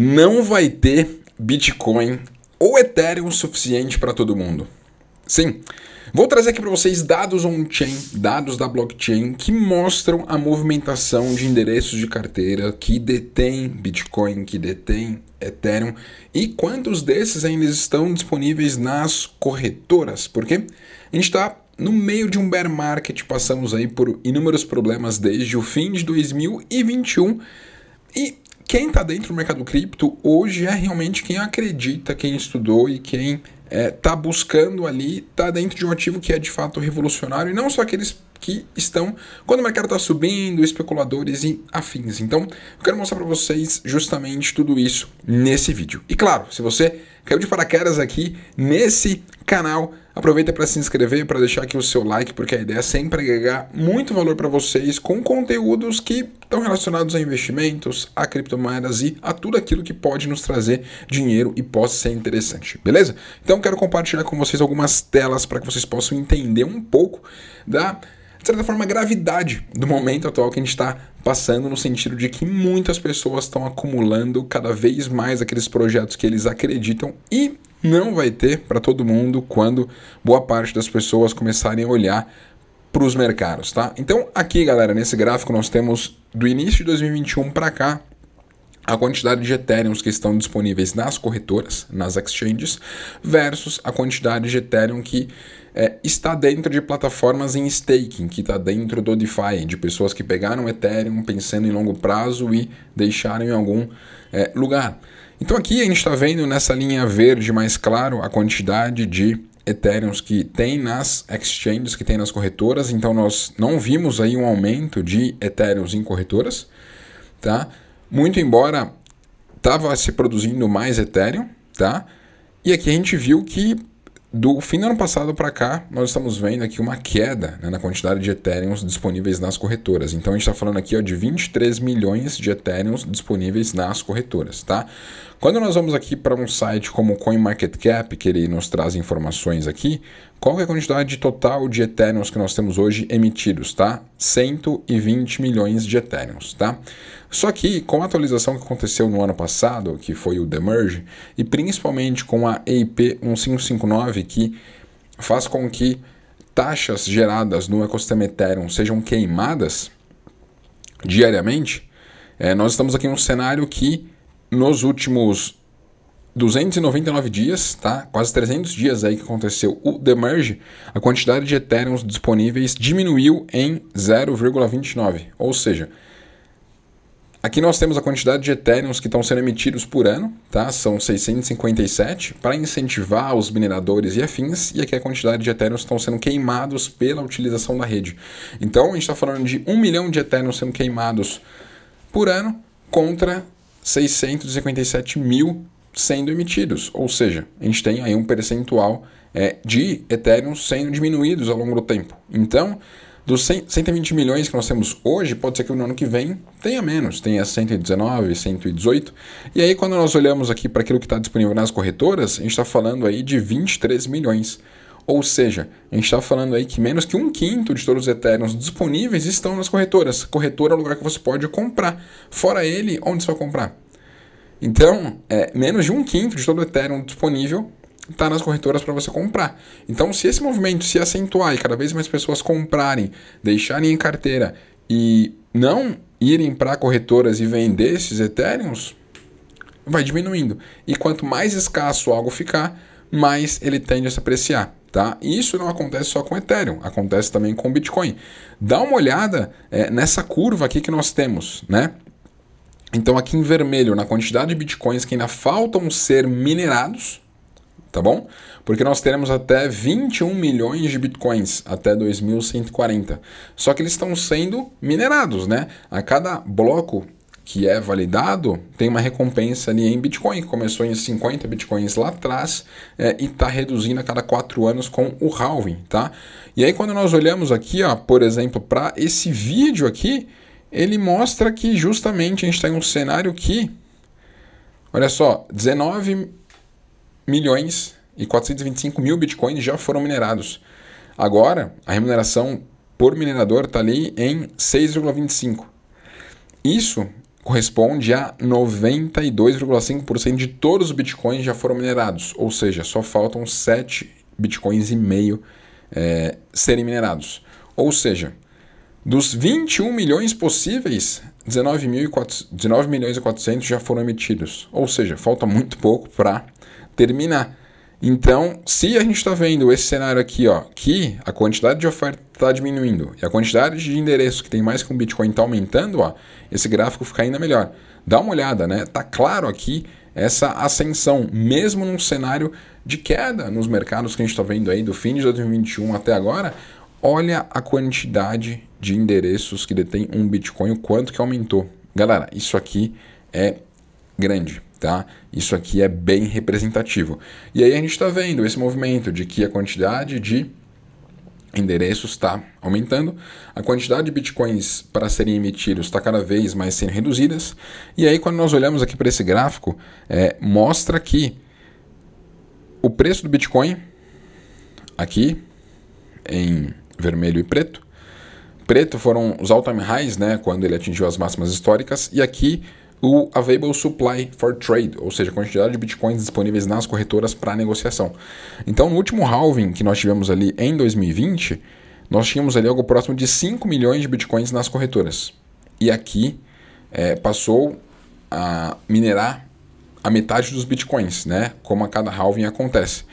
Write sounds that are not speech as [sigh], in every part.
não vai ter Bitcoin ou Ethereum suficiente para todo mundo. Sim, vou trazer aqui para vocês dados on-chain, dados da blockchain que mostram a movimentação de endereços de carteira que detém Bitcoin, que detém Ethereum e quantos desses ainda estão disponíveis nas corretoras, porque a gente está no meio de um bear market, passamos aí por inúmeros problemas desde o fim de 2021 e quem está dentro do mercado cripto hoje é realmente quem acredita, quem estudou e quem está é, tá buscando ali, está dentro de um ativo que é de fato revolucionário, e não só aqueles que estão quando o mercado está subindo, especuladores e afins. Então, eu quero mostrar para vocês justamente tudo isso nesse vídeo. E claro, se você caiu de paraquedas aqui nesse canal. Aproveita para se inscrever, para deixar aqui o seu like, porque a ideia é sempre agregar muito valor para vocês com conteúdos que estão relacionados a investimentos, a criptomoedas e a tudo aquilo que pode nos trazer dinheiro e possa ser interessante, beleza? Então quero compartilhar com vocês algumas telas para que vocês possam entender um pouco da de certa forma, a gravidade do momento atual que a gente está passando, no sentido de que muitas pessoas estão acumulando cada vez mais aqueles projetos que eles acreditam e não vai ter para todo mundo quando boa parte das pessoas começarem a olhar para os mercados, tá? Então, aqui, galera, nesse gráfico nós temos do início de 2021 para cá a quantidade de Ethereums que estão disponíveis nas corretoras, nas exchanges, versus a quantidade de Ethereum que é, está dentro de plataformas em staking, que está dentro do DeFi, de pessoas que pegaram Ethereum pensando em longo prazo e deixaram em algum é, lugar. Então aqui a gente está vendo nessa linha verde mais claro a quantidade de Ethereum que tem nas exchanges, que tem nas corretoras. Então nós não vimos aí um aumento de Ethereum em corretoras, tá? Muito embora estava se produzindo mais Ethereum, tá? E aqui a gente viu que do fim do ano passado para cá, nós estamos vendo aqui uma queda né, na quantidade de Ethereum disponíveis nas corretoras. Então a gente está falando aqui ó, de 23 milhões de Ethereum disponíveis nas corretoras, tá? Quando nós vamos aqui para um site como CoinMarketCap, que ele nos traz informações aqui, qual é a quantidade total de Ethereum que nós temos hoje emitidos, tá? 120 milhões de Ethereum, tá? Só que com a atualização que aconteceu no ano passado, que foi o Demerge, e principalmente com a EIP 1559, que faz com que taxas geradas no ecossistema Ethereum sejam queimadas diariamente, é, nós estamos aqui em um cenário que nos últimos 299 dias, tá? Quase 300 dias aí que aconteceu o demerge, a quantidade de Ethereum disponíveis diminuiu em 0,29, ou seja, Aqui nós temos a quantidade de Ethereum que estão sendo emitidos por ano, tá? São 657, para incentivar os mineradores e afins, e aqui a quantidade de Ethereum que estão sendo queimados pela utilização da rede. Então a gente está falando de 1 milhão de Ethereum sendo queimados por ano contra 657 mil sendo emitidos. Ou seja, a gente tem aí um percentual é, de Ethereum sendo diminuídos ao longo do tempo. Então, dos 100, 120 milhões que nós temos hoje, pode ser que no ano que vem tenha menos, tenha 119, 118. E aí, quando nós olhamos aqui para aquilo que está disponível nas corretoras, a gente está falando aí de 23 milhões. Ou seja, a gente está falando aí que menos que um quinto de todos os Ethereums disponíveis estão nas corretoras. Corretora é o lugar que você pode comprar. Fora ele, onde você vai comprar? Então, é, menos de um quinto de todo o Ethereum disponível está nas corretoras para você comprar. Então, se esse movimento se acentuar e cada vez mais pessoas comprarem, deixarem em carteira e não irem para corretoras e vender esses Ethereums, vai diminuindo. E quanto mais escasso algo ficar, mais ele tende a se apreciar. Tá? E isso não acontece só com Ethereum, acontece também com Bitcoin. Dá uma olhada é, nessa curva aqui que nós temos. Né? Então, aqui em vermelho, na quantidade de bitcoins que ainda faltam ser minerados, tá bom? Porque nós teremos até 21 milhões de bitcoins até 2140. Só que eles estão sendo minerados, né? A cada bloco que é validado tem uma recompensa ali em Bitcoin. Começou em 50 Bitcoins lá atrás é, e está reduzindo a cada 4 anos com o halving, tá? E aí quando nós olhamos aqui, ó, por exemplo, para esse vídeo aqui, ele mostra que justamente a gente tem tá um cenário que, olha só, 19 milhões e 425 mil bitcoins já foram minerados. Agora, a remuneração por minerador está ali em 6,25. Isso corresponde a 92,5% de todos os bitcoins já foram minerados, ou seja, só faltam 7 bitcoins e meio é, serem minerados. Ou seja, dos 21 milhões possíveis, 19, 400, 19 milhões e 400 já foram emitidos. Ou seja, falta muito pouco para terminar. Então, se a gente está vendo esse cenário aqui, ó, que a quantidade de oferta está diminuindo e a quantidade de endereços que tem mais que um Bitcoin está aumentando, ó, esse gráfico fica ainda melhor. Dá uma olhada, né? Tá claro aqui essa ascensão, mesmo num cenário de queda nos mercados que a gente está vendo aí do fim de 2021 até agora. Olha a quantidade de endereços que detém um Bitcoin, o quanto que aumentou. Galera, isso aqui é grande. Tá? Isso aqui é bem representativo. E aí a gente está vendo esse movimento de que a quantidade de endereços está aumentando, a quantidade de bitcoins para serem emitidos está cada vez mais sendo reduzidas. E aí quando nós olhamos aqui para esse gráfico, é, mostra que o preço do Bitcoin aqui em vermelho e preto, preto foram os all-time highs, né, quando ele atingiu as máximas históricas, e aqui o Available Supply for Trade, ou seja, a quantidade de bitcoins disponíveis nas corretoras para negociação. Então, no último halving que nós tivemos ali em 2020, nós tínhamos ali algo próximo de 5 milhões de bitcoins nas corretoras. E aqui é, passou a minerar a metade dos bitcoins, né? Como a cada halving acontece.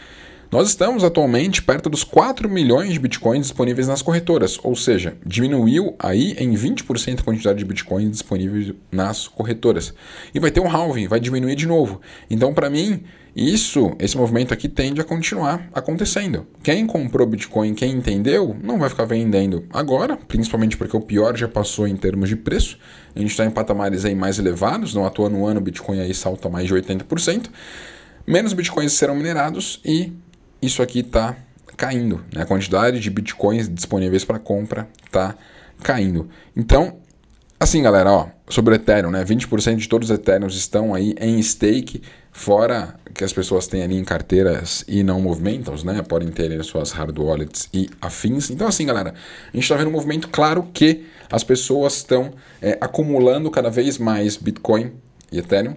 Nós estamos atualmente perto dos 4 milhões de bitcoins disponíveis nas corretoras, ou seja, diminuiu aí em 20% a quantidade de bitcoins disponíveis nas corretoras. E vai ter um halving, vai diminuir de novo. Então, para mim, isso, esse movimento aqui tende a continuar acontecendo. Quem comprou Bitcoin, quem entendeu, não vai ficar vendendo agora, principalmente porque o pior já passou em termos de preço. A gente está em patamares aí mais elevados, não atuando no ano o Bitcoin aí salta mais de 80%. Menos Bitcoins serão minerados e isso aqui está caindo. Né? A quantidade de bitcoins disponíveis para compra está caindo. Então, assim, galera, ó, sobre Ethereum, né? 20% de todos os Ethereums estão aí em stake, fora que as pessoas têm ali em carteiras e não movimentam, né? Podem ter ali suas hard wallets e afins. Então, assim, galera, a gente está vendo um movimento claro que as pessoas estão é, acumulando cada vez mais Bitcoin e Ethereum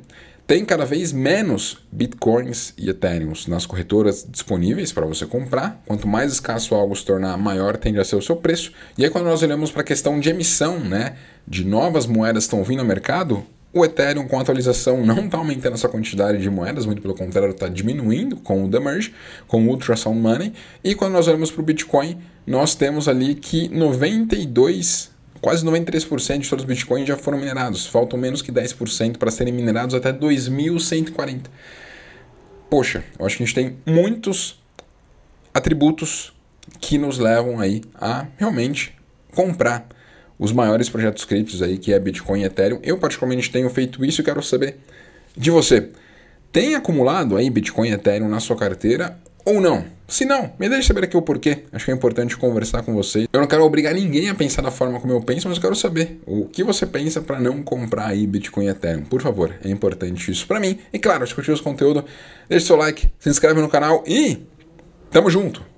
tem cada vez menos bitcoins e ethereums nas corretoras disponíveis para você comprar. Quanto mais escasso algo se tornar, maior tende a ser o seu preço. E aí, quando nós olhamos para a questão de emissão, né, de novas moedas estão vindo ao mercado, o Ethereum com a atualização [laughs] não está aumentando essa quantidade de moedas, muito pelo contrário, está diminuindo com o The Merge, com o Ultrasound Money. E quando nós olhamos para o Bitcoin, nós temos ali que 92 Quase 93% de todos os bitcoins já foram minerados, faltam menos que 10% para serem minerados até 2140. Poxa, eu acho que a gente tem muitos atributos que nos levam aí a realmente comprar os maiores projetos criptos aí, que é Bitcoin e Ethereum. Eu particularmente tenho feito isso e quero saber de você. Tem acumulado aí Bitcoin e Ethereum na sua carteira ou não? Se não, me deixe saber aqui o porquê. Acho que é importante conversar com vocês. Eu não quero obrigar ninguém a pensar da forma como eu penso, mas eu quero saber o que você pensa para não comprar aí Bitcoin e Ethereum. Por favor, é importante isso para mim. E claro, se curtiu esse conteúdo, deixe seu like, se inscreve no canal e tamo junto!